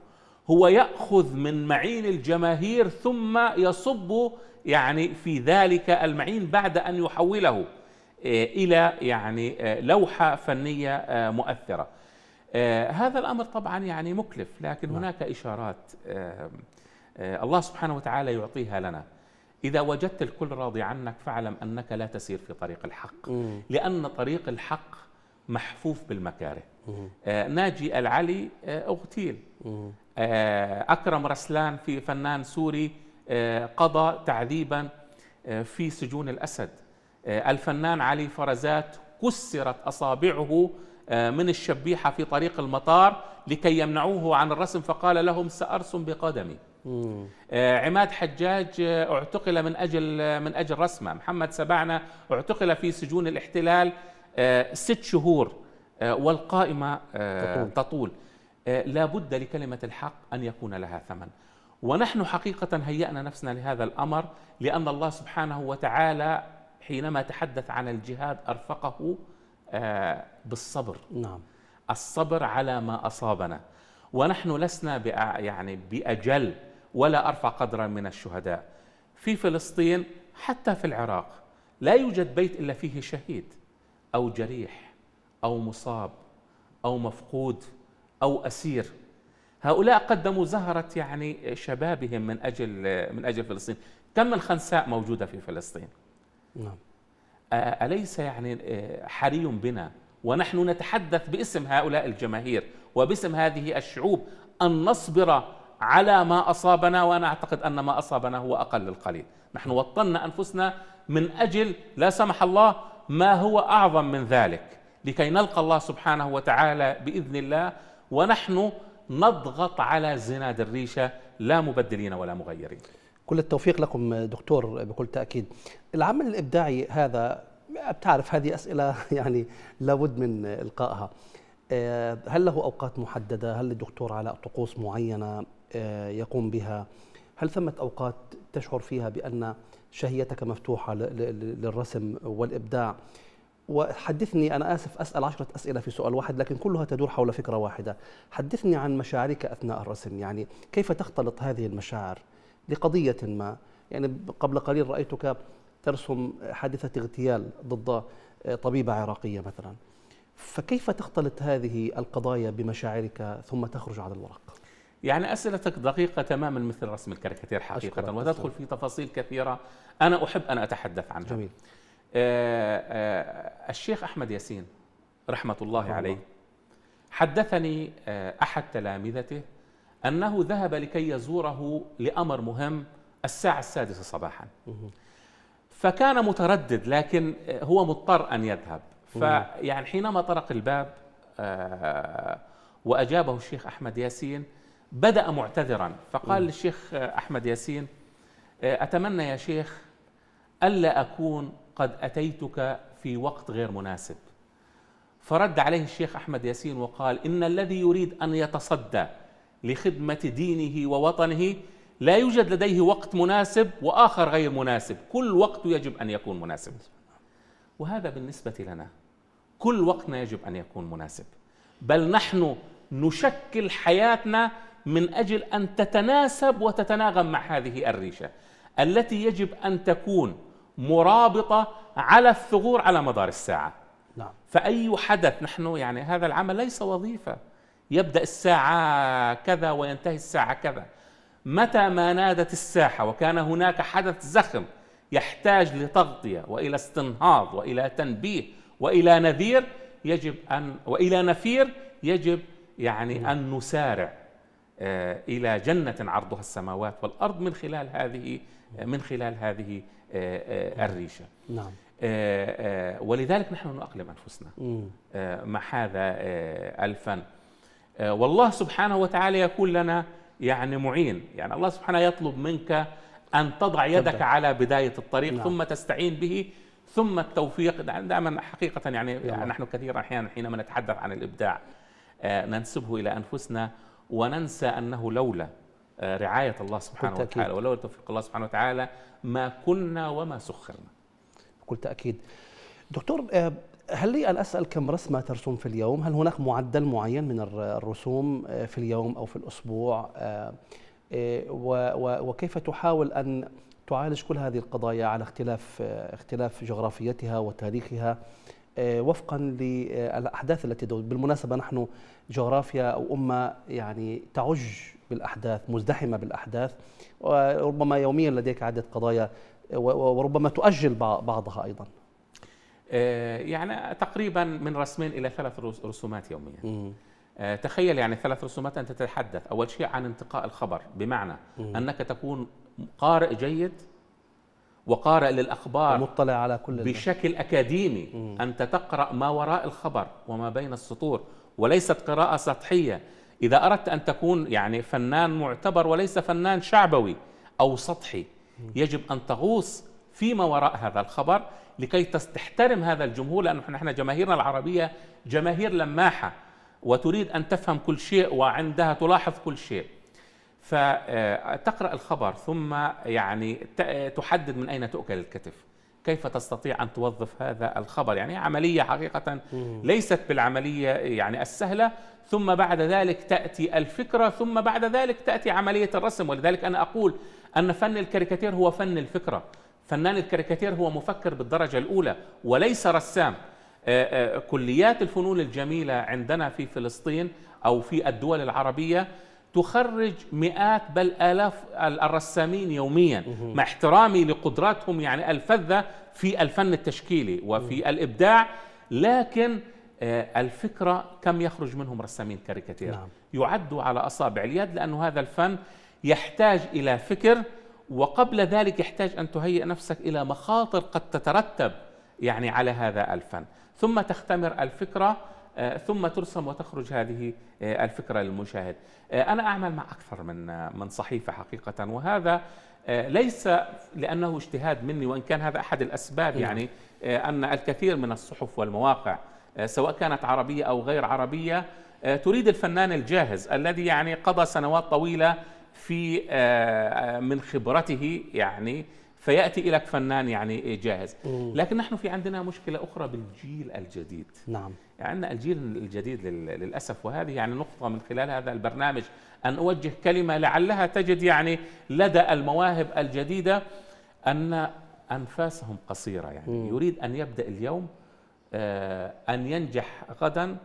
هو ياخذ من معين الجماهير ثم يصب يعني في ذلك المعين بعد ان يحوله آه، الى يعني آه، لوحه فنيه آه، مؤثره هذا الامر طبعا يعني مكلف لكن نعم. هناك اشارات الله سبحانه وتعالى يعطيها لنا إذا وجدت الكل راضي عنك فاعلم أنك لا تسير في طريق الحق لأن طريق الحق محفوف بالمكاره آه ناجي العلي آه اغتيل آه اكرم رسلان في فنان سوري آه قضى تعذيبا آه في سجون الاسد آه الفنان علي فرزات كسرت اصابعه آه من الشبيحه في طريق المطار لكي يمنعوه عن الرسم فقال لهم سارسم بقدمي آه، عماد حجاج آه، اعتقل من اجل آه، من اجل رسمه، محمد سبعنا اعتقل في سجون الاحتلال آه، ست شهور آه، والقائمة آه، تطول, تطول. لا بد لكلمة الحق أن يكون لها ثمن ونحن حقيقة هيأنا نفسنا لهذا الأمر لأن الله سبحانه وتعالى حينما تحدث عن الجهاد أرفقه بالصبر نعم الصبر على ما أصابنا ونحن لسنا يعني بأجل ولا أرفع قدرا من الشهداء في فلسطين حتى في العراق لا يوجد بيت إلا فيه شهيد أو جريح أو مصاب أو مفقود أو أسير هؤلاء قدموا زهرة يعني شبابهم من أجل من أجل فلسطين كم الخنساء موجودة في فلسطين نعم أليس يعني حري بنا ونحن نتحدث باسم هؤلاء الجماهير وباسم هذه الشعوب أن نصبر على ما أصابنا وأنا أعتقد أن ما أصابنا هو أقل القليل نحن وطنا أنفسنا من أجل لا سمح الله ما هو أعظم من ذلك لكي نلقى الله سبحانه وتعالى بإذن الله ونحن نضغط على زناد الريشة لا مبدلين ولا مغيرين كل التوفيق لكم دكتور بكل تأكيد العمل الإبداعي هذا بتعرف هذه أسئلة يعني لابد من إلقائها آه، هل له أوقات محددة؟ هل الدكتور على طقوس معينة آه، يقوم بها؟ هل ثمة أوقات تشعر فيها بأن شهيتك مفتوحة للرسم والإبداع وحدثني أنا آسف أسأل عشرة أسئلة في سؤال واحد لكن كلها تدور حول فكرة واحدة حدثني عن مشاعرك أثناء الرسم يعني كيف تختلط هذه المشاعر لقضية ما يعني قبل قليل رأيتك ترسم حادثة اغتيال ضد طبيبة عراقية مثلا فكيف تختلط هذه القضايا بمشاعرك ثم تخرج على الورق؟ يعني أسئلتك دقيقة تماما مثل رسم الكاريكاتير حقيقة وتدخل في تفاصيل كثيرة أنا أحب أن أتحدث عنها جميل. آآ آه، آآ آه، الشيخ أحمد ياسين رحمة الله عليه حدثني آه، أحد تلامذته أنه ذهب لكي يزوره لأمر مهم الساعة السادسة صباحا فكان متردد لكن هو مضطر أن يذهب فيعني حينما طرق الباب وأجابه الشيخ أحمد ياسين بدأ معتذرا فقال للشيخ أحمد ياسين أتمنى يا شيخ ألا أكون قد أتيتك في وقت غير مناسب فرد عليه الشيخ أحمد ياسين وقال إن الذي يريد أن يتصدى لخدمة دينه ووطنه لا يوجد لديه وقت مناسب وآخر غير مناسب كل وقت يجب أن يكون مناسب وهذا بالنسبة لنا كل وقتنا يجب أن يكون مناسب بل نحن نشكل حياتنا من أجل أن تتناسب وتتناغم مع هذه الريشة التي يجب أن تكون مرابطة على الثغور على مدار الساعة نعم. فأي حدث نحن يعني هذا العمل ليس وظيفة يبدأ الساعة كذا وينتهي الساعة كذا متى ما نادت الساحة وكان هناك حدث زخم يحتاج لتغطية وإلى استنهاض وإلى تنبيه وإلى نذير يجب أن وإلى نفير يجب يعني أن نسارع آه، الى جنه عرضها السماوات والارض من خلال هذه آه، من خلال هذه آه، الريشه نعم ولذلك نحن نؤقلم انفسنا مع هذا الفن والله سبحانه وتعالى يقول لنا يعني معين يعني الله سبحانه يطلب منك أن تضع يدك على بداية الطريق نعم. ثم تستعين به ثم التوفيق دائما حقيقة يعني نعم. نحن كثيرا أحيانا حينما نتحدث عن الإبداع ننسبه إلى أنفسنا وننسى أنه لولا آه، رعاية الله سبحانه وتعالى ولولا توفيق الله سبحانه وتعالى ما كنا وما سخرنا بكل تأكيد دكتور آه، هل لي أن أسأل كم رسمة ترسم في اليوم هل هناك معدل معين من الرسوم آه، في اليوم أو في الأسبوع وكيف تحاول أن تعالج كل هذه القضايا على اختلاف اختلاف جغرافيتها وتاريخها آه، وفقا للاحداث التي دول. بالمناسبه نحن جغرافيا او امه يعني تعج بالاحداث مزدحمه بالاحداث وربما يوميا لديك عده قضايا وربما تؤجل بعضها ايضا آه، يعني تقريبا من رسمين الى ثلاث رسومات يوميا م. آه، تخيل يعني ثلاث رسومات انت تتحدث أول شيء عن انتقاء الخبر بمعنى م. أنك تكون قارئ جيد وقارئ للأخبار مطلع على كل بشكل الناس. أكاديمي مم. أنت تقرأ ما وراء الخبر وما بين السطور وليست قراءة سطحية إذا أردت أن تكون يعني فنان معتبر وليس فنان شعبوي أو سطحي يجب أن تغوص فيما وراء هذا الخبر لكي تحترم هذا الجمهور لأنه نحن جماهيرنا العربية جماهير لماحة وتريد أن تفهم كل شيء وعندها تلاحظ كل شيء فتقرأ الخبر ثم يعني تحدد من أين تؤكل الكتف كيف تستطيع أن توظف هذا الخبر يعني عملية حقيقة ليست بالعملية يعني السهلة ثم بعد ذلك تأتي الفكرة ثم بعد ذلك تأتي عملية الرسم ولذلك أنا أقول أن فن الكاريكاتير هو فن الفكرة فنان الكاريكاتير هو مفكر بالدرجة الأولى وليس رسام آه، آه، كليات الفنون الجميلة عندنا في فلسطين أو في الدول العربية تخرج مئات بل آلاف الرسامين يوميا مع احترامي لقدراتهم يعني الفذة في الفن التشكيلي وفي الإبداع لكن آه، الفكرة كم يخرج منهم رسامين كاريكاتير نعم. يعدوا على أصابع اليد لأنه هذا الفن يحتاج إلى فكر وقبل ذلك يحتاج أن تهيئ نفسك إلى مخاطر قد تترتب يعني على هذا الفن ثم تختمر الفكرة آه، ثم ترسم وتخرج هذه آه، الفكرة للمشاهد آه، أنا أعمل مع أكثر من من صحيفة حقيقة وهذا ليس لأنه اجتهاد مني وإن كان هذا أحد الأسباب إيه. يعني أن الكثير من الصحف والمواقع سواء كانت عربية أو غير عربية تريد الفنان الجاهز الذي يعني قضى سنوات طويلة في من خبرته يعني فياتي لك فنان يعني إيه جاهز لكن نحن في عندنا مشكله اخرى بالجيل الجديد نعم عندنا يعني الجيل الجديد للاسف وهذه يعني نقطه من خلال هذا البرنامج ان اوجه كلمه لعلها تجد يعني لدى المواهب الجديده ان انفاسهم قصيره يعني مم. يريد ان يبدا اليوم آه، ان ينجح غدا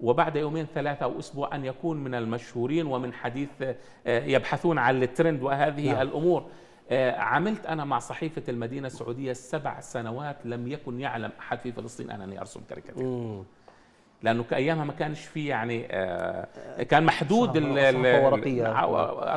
وبعد يومين ثلاثة أو أسبوع أن يكون من المشهورين ومن حديث آه، يبحثون عن الترند وهذه نعم. الأمور آه، عملت أنا مع صحيفة المدينة السعودية سبع سنوات لم يكن يعلم أحد في فلسطين أنني أرسم كاريكاتير لانه ايامها ما كانش في يعني آه، كان محدود صحافه ورقيه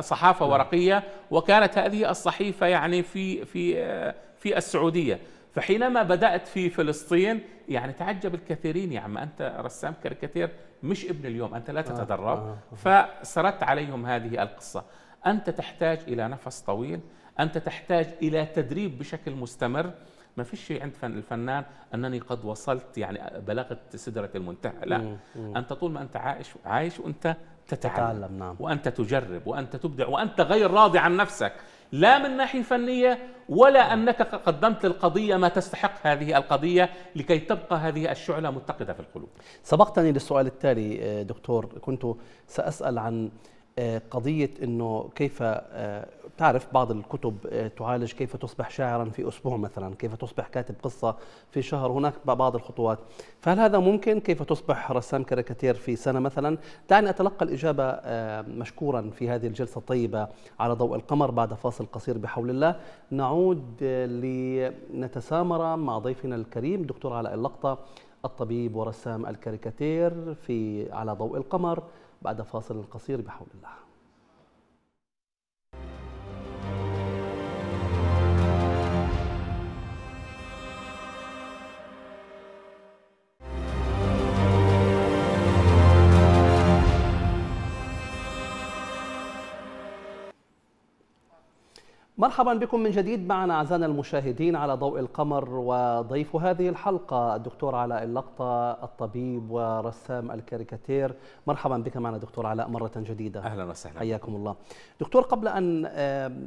صحافه نعم. ورقيه وكانت هذه الصحيفه يعني في في آه، في السعوديه فحينما بدات في فلسطين يعني تعجب الكثيرين يا عم انت رسام كاريكاتير مش ابن اليوم انت لا تتدرب فسردت عليهم هذه القصه انت تحتاج الى نفس طويل أنت تحتاج إلى تدريب بشكل مستمر ما فيش عند فن الفنان انني قد وصلت يعني بلغت سدره المنتهى لا مم. مم. انت طول ما انت عايش عايش وانت تتعلم, تتعلم نعم. وانت تجرب وانت تبدع وانت غير راضي عن نفسك لا من ناحيه فنيه ولا انك قدمت للقضيه ما تستحق هذه القضيه لكي تبقى هذه الشعله متقده في القلوب. سبقتني للسؤال التالي آه، دكتور كنت ساسال عن قضية أنه كيف آه، تعرف بعض الكتب آه، تعالج كيف تصبح شاعرا في أسبوع مثلا كيف تصبح كاتب قصة في شهر هناك بعض الخطوات فهل هذا ممكن كيف تصبح رسام كاريكاتير في سنة مثلا دعني أتلقى الإجابة آه، مشكورا في هذه الجلسة الطيبة على ضوء القمر بعد فاصل قصير بحول الله نعود لنتسامر مع ضيفنا الكريم دكتور علاء اللقطة الطبيب ورسام الكاريكاتير في على ضوء القمر بعد فاصل قصير بحول الله مرحبا بكم من جديد معنا أعزائنا المشاهدين على ضوء القمر وضيف هذه الحلقة الدكتور علاء اللقطة الطبيب ورسام الكاريكاتير مرحبا بك معنا دكتور علاء مرة جديدة أهلا وسهلا حياكم الله دكتور قبل أن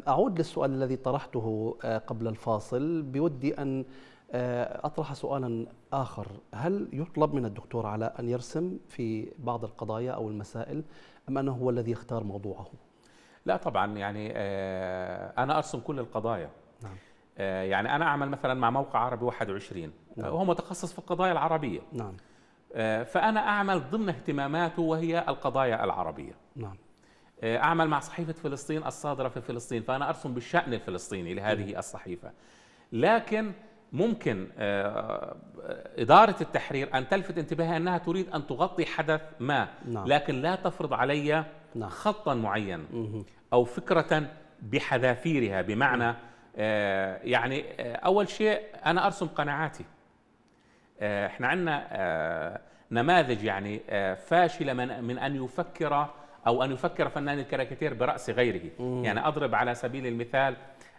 أعود للسؤال الذي طرحته آه، قبل الفاصل بودي أن آه، أطرح سؤالا آخر هل يطلب من الدكتور علاء أن يرسم في بعض القضايا أو المسائل أم أنه هو الذي يختار موضوعه؟ لا طبعا يعني آه، انا ارسم كل القضايا نعم. آه، يعني انا اعمل مثلا مع موقع عربي 21 نعم. هو متخصص في القضايا العربيه نعم آه، فانا اعمل ضمن اهتماماته وهي القضايا العربيه نعم اعمل مع صحيفه فلسطين الصادره في فلسطين فانا ارسم بالشان الفلسطيني لهذه نعم. الصحيفه لكن ممكن إدارة التحرير أن تلفت انتباهها أنها تريد أن تغطي حدث ما نعم. لكن لا تفرض علي نعم. خطا معين أو فكرة بحذافيرها بمعنى آه، يعني آه، أول شيء أنا أرسم قناعاتي آه، إحنا عندنا نماذج يعني فاشلة من, أن يفكر أو أن يفكر فنان الكاريكاتير برأس غيره يعني أضرب على سبيل المثال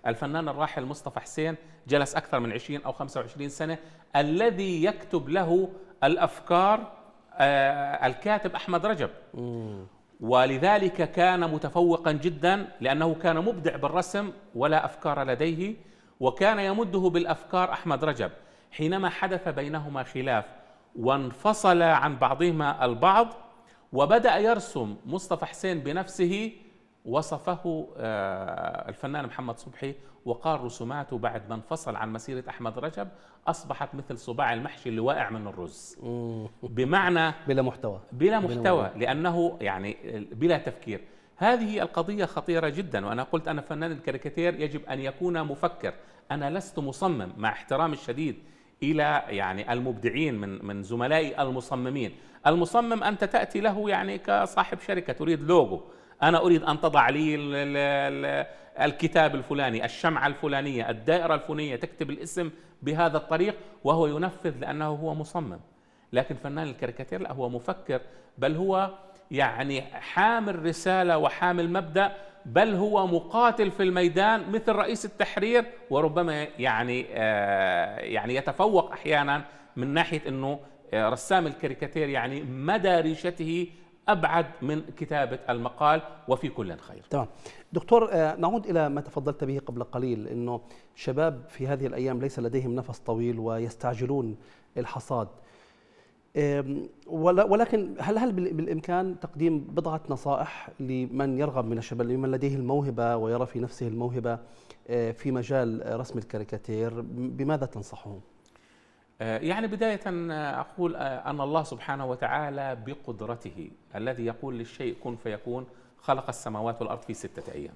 الفنان الراحل مصطفى حسين جلس أكثر من 20 أو 25 سنة الذي يكتب له الأفكار الكاتب أحمد رجب ولذلك كان متفوقا جدا لأنه كان مبدع بالرسم ولا أفكار لديه وكان يمده بالأفكار أحمد رجب حينما حدث بينهما خلاف وانفصل عن بعضهما البعض وبدأ يرسم مصطفى حسين بنفسه وصفه آه، الفنان محمد صبحي وقال رسوماته بعد ما انفصل عن مسيرة أحمد رجب أصبحت مثل صباع المحشي اللي واقع من الرز بمعنى بلا محتوى بلا محتوى لأنه يعني بلا تفكير هذه القضية خطيرة جدا وأنا قلت أن فنان الكاريكاتير يجب أن يكون مفكر أنا لست مصمم مع احترامي الشديد إلى يعني المبدعين من من زملائي المصممين المصمم أنت تأتي له يعني كصاحب شركة تريد لوجو انا اريد ان تضع لي الكتاب الفلاني الشمعة الفلانية الدائرة الفلانية تكتب الاسم بهذا الطريق وهو ينفذ لأنه هو مصمم لكن فنان الكاريكاتير لا هو مفكر بل هو يعني حامل رسالة وحامل مبدأ بل هو مقاتل في الميدان مثل رئيس التحرير وربما يعني آه، يعني يتفوق أحيانا من ناحية أنه آه، رسام الكاريكاتير يعني مدى ريشته أبعد من كتابة المقال وفي كل خير تمام دكتور آه، نعود إلى ما تفضلت به قبل قليل أنه الشباب في هذه الأيام ليس لديهم نفس طويل ويستعجلون الحصاد ولكن هل هل بالامكان تقديم بضعه نصائح لمن يرغب من الشباب لمن لديه الموهبه ويرى في نفسه الموهبه آه، في مجال رسم الكاريكاتير بماذا تنصحهم؟ آه، يعني بداية آه، أقول آه، أن الله سبحانه وتعالى بقدرته الذي يقول للشيء كن فيكون خلق السماوات والأرض في ستة أيام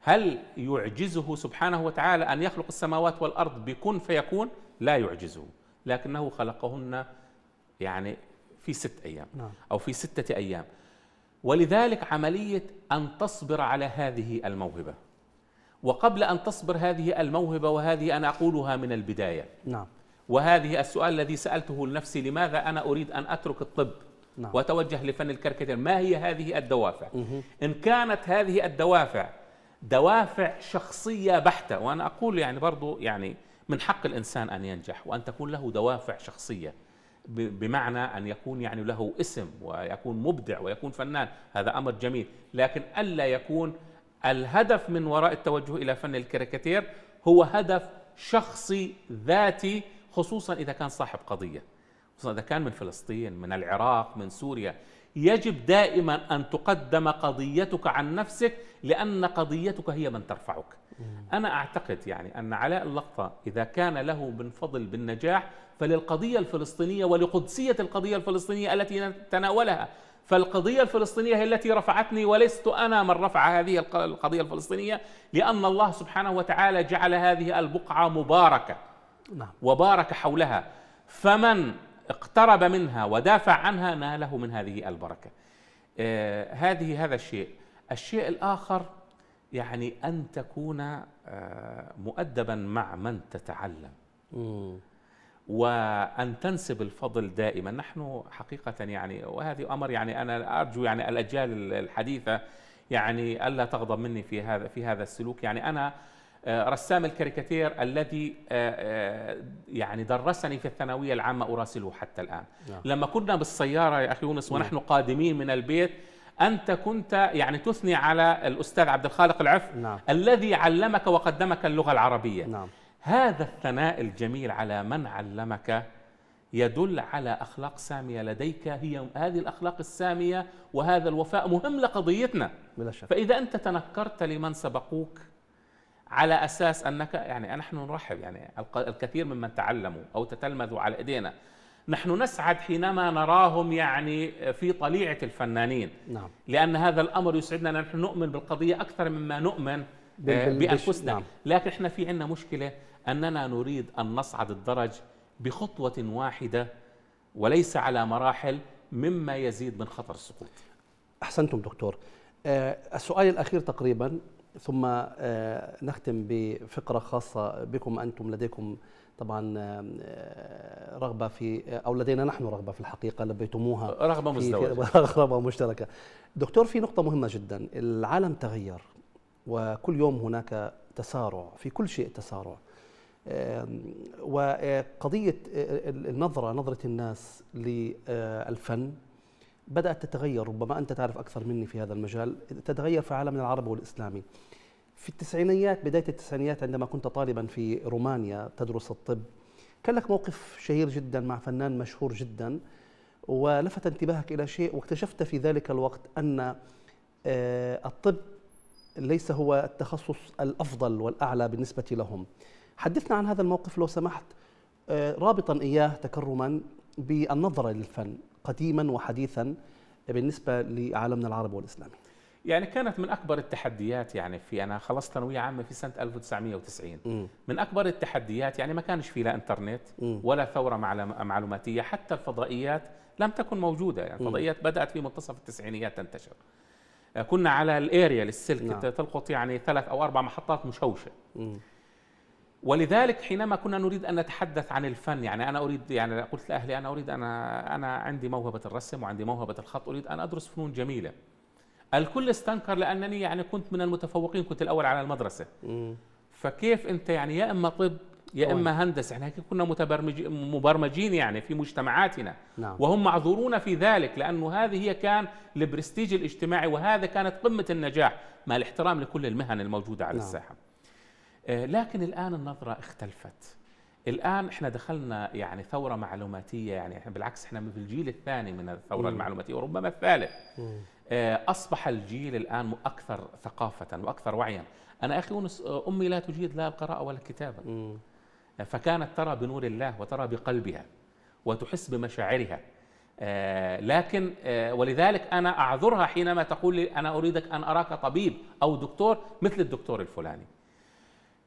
هل يعجزه سبحانه وتعالى أن يخلق السماوات والأرض بكن فيكون لا يعجزه لكنه خلقهن يعني في ست أيام نعم. أو في ستة أيام ولذلك عملية أن تصبر على هذه الموهبة وقبل أن تصبر هذه الموهبة وهذه أنا أقولها من البداية نعم وهذه السؤال الذي سألته لنفسي لماذا أنا أريد أن أترك الطب نعم. وأتوجه لفن الكاريكاتير ما هي هذه الدوافع مه. إن كانت هذه الدوافع دوافع شخصية بحتة وأنا أقول يعني برضو يعني من حق الإنسان أن ينجح وأن تكون له دوافع شخصية بمعنى أن يكون يعني له اسم ويكون مبدع ويكون فنان هذا أمر جميل لكن ألا يكون الهدف من وراء التوجه الى فن الكاريكاتير هو هدف شخصي ذاتي خصوصا اذا كان صاحب قضيه خصوصا اذا كان من فلسطين من العراق من سوريا يجب دائما ان تقدم قضيتك عن نفسك لان قضيتك هي من ترفعك انا اعتقد يعني ان علاء اللقطه اذا كان له من فضل بالنجاح فللقضيه الفلسطينيه ولقدسيه القضيه الفلسطينيه التي نتناولها فالقضية الفلسطينية هي التي رفعتني ولست أنا من رفع هذه القضية الفلسطينية لأن الله سبحانه وتعالى جعل هذه البقعة مباركة نعم. وبارك حولها فمن اقترب منها ودافع عنها ناله من هذه البركة آه هذه هذا الشيء الشيء الآخر يعني أن تكون آه مؤدبا مع من تتعلم وأن تنسب الفضل دائما نحن حقيقة يعني وهذه أمر يعني أنا أرجو يعني الأجيال الحديثة يعني ألا تغضب مني في هذا في هذا السلوك يعني أنا آه، رسام الكاريكاتير الذي آه، آه، يعني درسني في الثانوية العامة أراسله حتى الآن نعم. لما كنا بالسيارة يا أخي يونس نعم. ونحن قادمين من البيت أنت كنت يعني تثني على الأستاذ عبد الخالق العف نعم. الذي علمك وقدمك اللغة العربية نعم. هذا الثناء الجميل على من علمك يدل على أخلاق سامية لديك هي هذه الأخلاق السامية وهذا الوفاء مهم لقضيتنا بلا شك. فإذا أنت تنكرت لمن سبقوك على أساس أنك يعني نحن نرحب يعني الكثير ممن تعلموا أو تتلمذوا على إيدينا نحن نسعد حينما نراهم يعني في طليعة الفنانين نعم. لأن هذا الأمر يسعدنا أن نحن نؤمن بالقضية أكثر مما نؤمن آه، بأنفسنا نعم. لكن احنا في عندنا مشكلة أننا نريد أن نصعد الدرج بخطوة واحدة وليس على مراحل مما يزيد من خطر السقوط أحسنتم دكتور آه، السؤال الأخير تقريبا ثم آه، نختم بفقرة خاصة بكم أنتم لديكم طبعا آه، رغبة في أو لدينا نحن رغبة في الحقيقة لبيتموها رغبة مزدوجة رغبة مشتركة دكتور في نقطة مهمة جدا العالم تغير وكل يوم هناك تسارع في كل شيء تسارع وقضية النظرة نظرة الناس للفن بدأت تتغير ربما أنت تعرف أكثر مني في هذا المجال تتغير في عالمنا العربي والإسلامي في التسعينيات بداية التسعينيات عندما كنت طالبا في رومانيا تدرس الطب كان لك موقف شهير جدا مع فنان مشهور جدا ولفت انتباهك إلى شيء واكتشفت في ذلك الوقت أن الطب ليس هو التخصص الأفضل والأعلى بالنسبة لهم حدثنا عن هذا الموقف لو سمحت آه، رابطا إياه تكرما بالنظرة للفن قديما وحديثا بالنسبة لعالمنا العربي والإسلامي يعني كانت من اكبر التحديات يعني في انا خلصت ثانويه عامه في سنه 1990 م. من اكبر التحديات يعني ما كانش في لا انترنت م. ولا ثوره معلوماتيه حتى الفضائيات لم تكن موجوده يعني الفضائيات بدات في منتصف التسعينيات تنتشر آه، كنا على الاريا للسلك نعم. تلقط يعني ثلاث او اربع محطات مشوشه م. ولذلك حينما كنا نريد ان نتحدث عن الفن يعني انا اريد يعني قلت لاهلي انا اريد انا انا عندي موهبه الرسم وعندي موهبه الخط اريد ان ادرس فنون جميله الكل استنكر لانني يعني كنت من المتفوقين كنت الاول على المدرسه فكيف انت يعني يا اما طب يا أوه. اما هندسه احنا كنا متبرمج مبرمجين يعني في مجتمعاتنا نعم. وهم معذورون في ذلك لانه هذه هي كان البرستيج الاجتماعي وهذا كانت قمه النجاح مع الاحترام لكل المهن الموجوده على نعم. الساحه آه، لكن الآن النظرة اختلفت الان احنا دخلنا يعني ثوره معلوماتيه يعني احنا بالعكس احنا في الجيل الثاني من الثوره مم. المعلوماتيه وربما الثالث آه، اصبح الجيل الان اكثر ثقافه واكثر وعيا انا اخي يونس آه، امي لا تجيد لا القراءه ولا الكتابه مم. فكانت ترى بنور الله وترى بقلبها وتحس بمشاعرها لكن ولذلك انا اعذرها حينما تقول لي انا اريدك ان اراك طبيب او دكتور مثل الدكتور الفلاني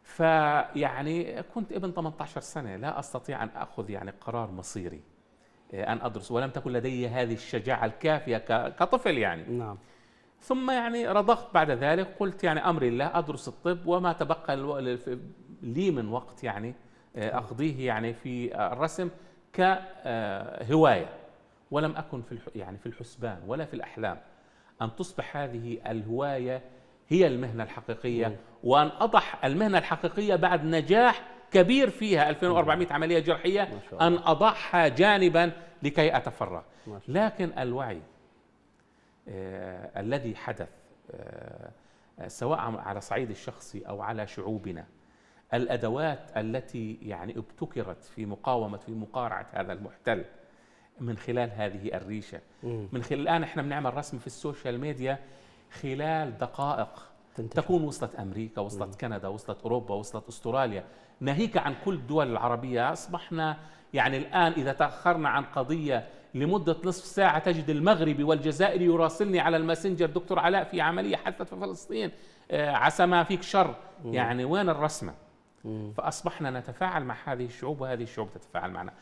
فيعني كنت ابن 18 سنة لا أستطيع أن أخذ يعني قرار مصيري آه، أن أدرس ولم تكن لدي هذه الشجاعة الكافية كطفل يعني نعم ثم يعني رضخت بعد ذلك قلت يعني أمر الله أدرس الطب وما تبقى لي من وقت يعني آه، نعم. أقضيه يعني في الرسم كهواية آه، ولم أكن في يعني في الحسبان ولا في الأحلام أن تصبح هذه الهواية هي المهنة الحقيقية وأن أضح المهنة الحقيقية بعد نجاح كبير فيها 2400 عملية جرحية أن أضعها جانبا لكي أتفرغ لكن الوعي آه الذي حدث آه سواء على صعيد الشخصي أو على شعوبنا الأدوات التي يعني ابتكرت في مقاومة في مقارعة هذا المحتل من خلال هذه الريشة من خلال الآن احنا بنعمل رسم في السوشيال ميديا خلال دقائق تنتشر. تكون وصلت امريكا وصلت مم. كندا وصلت اوروبا وصلت استراليا ناهيك عن كل الدول العربيه اصبحنا يعني الان اذا تاخرنا عن قضيه لمده نصف ساعه تجد المغربي والجزائري يراسلني على الماسنجر دكتور علاء في عمليه حدثت في فلسطين آه، عسى ما فيك شر مم. يعني وين الرسمه مم. فاصبحنا نتفاعل مع هذه الشعوب وهذه الشعوب تتفاعل معنا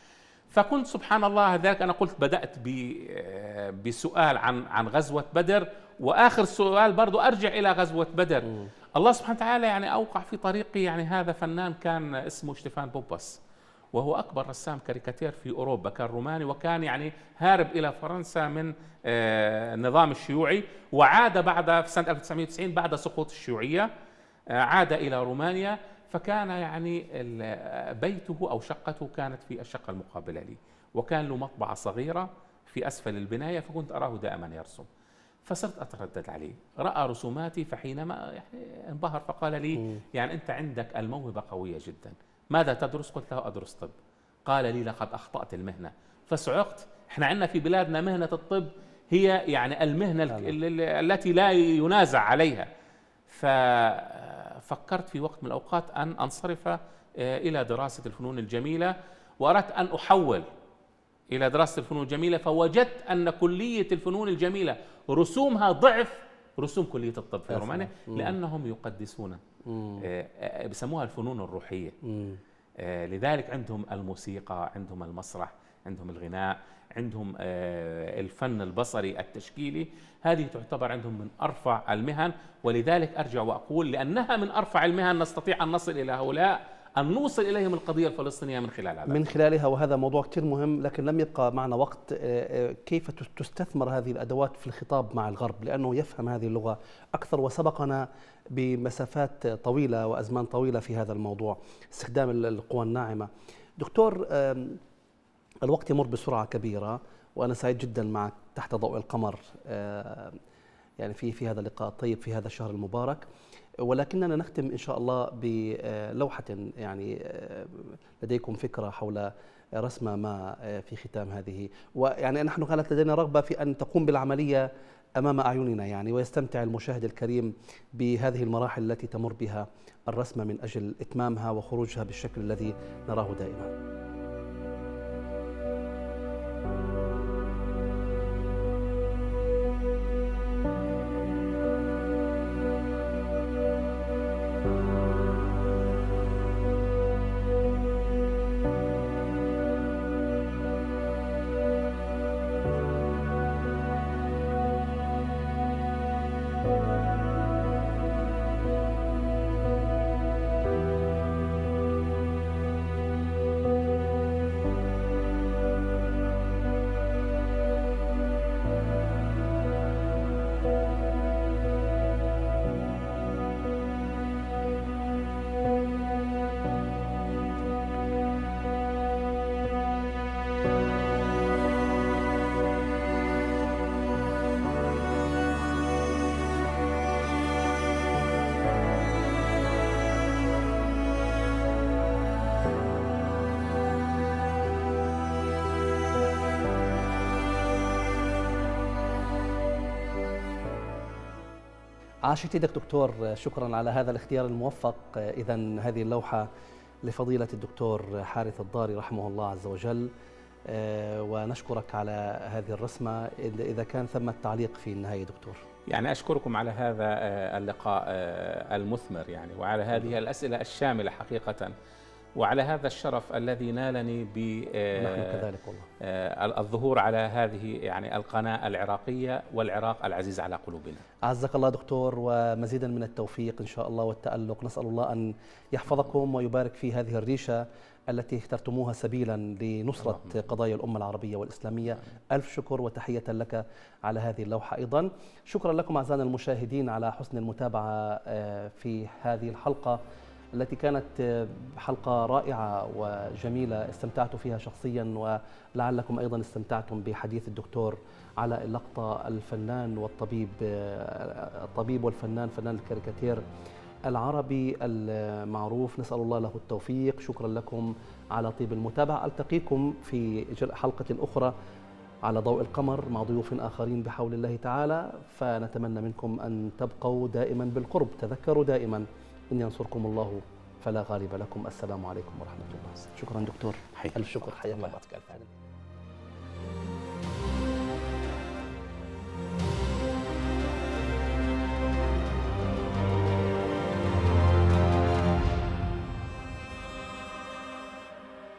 فكنت سبحان الله ذلك انا قلت بدات آه، بسؤال عن عن غزوه بدر واخر سؤال برضو ارجع الى غزوه بدر م. الله سبحانه وتعالى يعني اوقع في طريقي يعني هذا فنان كان اسمه شتيفان بوباس وهو اكبر رسام كاريكاتير في اوروبا كان روماني وكان يعني هارب الى فرنسا من آه، النظام الشيوعي وعاد بعد في سنه 1990 بعد سقوط الشيوعيه آه، عاد الى رومانيا فكان يعني بيته أو شقته كانت في الشقة المقابلة لي وكان له مطبعة صغيرة في أسفل البناية فكنت أراه دائما يرسم فصرت أتردد عليه رأى رسوماتي فحينما يعني انبهر فقال لي يعني أنت عندك الموهبة قوية جدا ماذا تدرس؟ قلت له أدرس طب قال لي لقد أخطأت المهنة فصعقت احنا عندنا في بلادنا مهنة الطب هي يعني المهنة التي لا ينازع عليها ف فكرت في وقت من الأوقات أن أنصرف آه، إلى دراسة الفنون الجميلة وأردت أن أحول إلى دراسة الفنون الجميلة فوجدت أن كلية الفنون الجميلة رسومها ضعف رسوم كلية الطب في رومانيا لأنهم يقدسون آه، آه، بسموها الفنون الروحية لذلك عندهم الموسيقى عندهم المسرح عندهم الغناء عندهم آه، الفن البصري التشكيلي هذه تعتبر عندهم من أرفع المهن ولذلك أرجع وأقول لأنها من أرفع المهن نستطيع أن نصل إلى هؤلاء أن نوصل إليهم القضية الفلسطينية من خلالها من خلالها وهذا موضوع كثير مهم لكن لم يبقى معنا وقت آه، آه، كيف تستثمر هذه الأدوات في الخطاب مع الغرب لأنه يفهم هذه اللغة أكثر وسبقنا بمسافات طويلة وأزمان طويلة في هذا الموضوع استخدام القوى الناعمة دكتور الوقت يمر بسرعة كبيرة وأنا سعيد جدا معك تحت ضوء القمر آه، يعني في في هذا اللقاء الطيب في هذا الشهر المبارك ولكننا نختم إن شاء الله بلوحة آه، يعني آه، لديكم فكرة حول رسمة ما في ختام هذه ويعني نحن كانت لدينا رغبة في أن تقوم بالعملية امام اعيننا يعني ويستمتع المشاهد الكريم بهذه المراحل التي تمر بها الرسمه من اجل اتمامها وخروجها بالشكل الذي نراه دائما. عاشت ايدك دكتور شكرا على هذا الاختيار الموفق اذا هذه اللوحه لفضيله الدكتور حارث الضاري رحمه الله عز وجل آه، ونشكرك على هذه الرسمه اذا كان ثم تعليق في النهايه دكتور يعني أشكركم على هذا آه، اللقاء آه، المثمر يعني وعلى هذه الأسئلة الشاملة حقيقة وعلى هذا الشرف الذي نالني ب آه، كذلك والله آه، الظهور على هذه يعني القناه العراقيه والعراق العزيز على قلوبنا. اعزك الله دكتور ومزيدا من التوفيق ان شاء الله والتالق، نسال الله ان يحفظكم ويبارك في هذه الريشه التي اخترتموها سبيلا لنصرة قضايا الأمة العربية والإسلامية ألف شكر وتحية لك على هذه اللوحة أيضا شكرا لكم أعزائنا المشاهدين على حسن المتابعة آه، في هذه الحلقة التي كانت آه، حلقة رائعة وجميلة استمتعت فيها شخصيا ولعلكم أيضا استمتعتم بحديث الدكتور على اللقطة الفنان والطبيب آه، الطبيب والفنان فنان الكاريكاتير العربي المعروف نسأل الله له التوفيق شكرا لكم على طيب المتابعة ألتقيكم في حلقة أخرى على ضوء القمر مع ضيوف آخرين بحول الله تعالى فنتمنى منكم أن تبقوا دائما بالقرب تذكروا دائما إن ينصركم الله فلا غالب لكم السلام عليكم ورحمة الله شكرا دكتور ألف شكر حياك الله